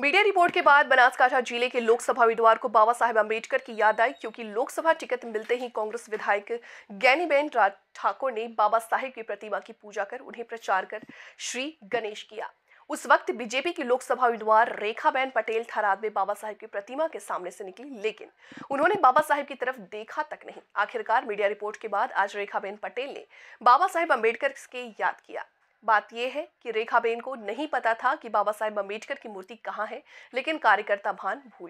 media report के बाद बनासकाठा जिले के लोकसभा उम्मीदवार को बाबा साहेब अम्बेडकर की याद आई क्योंकि लोकसभा टिकट मिलते ही कांग्रेस विधायक ज्ञानीबेन राज ठाकुर ने बाबा साहेब की प्रतिमा की पूजा कर उन्हें प्रचार कर श्री गणेश किया उस वक्त बीजेपी की लोकसभा उम्मीदवार रेखाबेन पटेल थराद में बाबा साहेब की प्रतिमा के सामने से निकली लेकिन उन्होंने बाबा साहेब की तरफ देखा तक नहीं आखिरकार मीडिया रिपोर्ट के बाद आज रेखाबेन पटेल ने बाबा साहेब अम्बेडकर के याद किया बात यह है कि रेखा बेन को नहीं पता था कि बाबा साहेब अम्बेडकर की मूर्ति कहाँ है लेकिन कार्यकर्ता भान भूल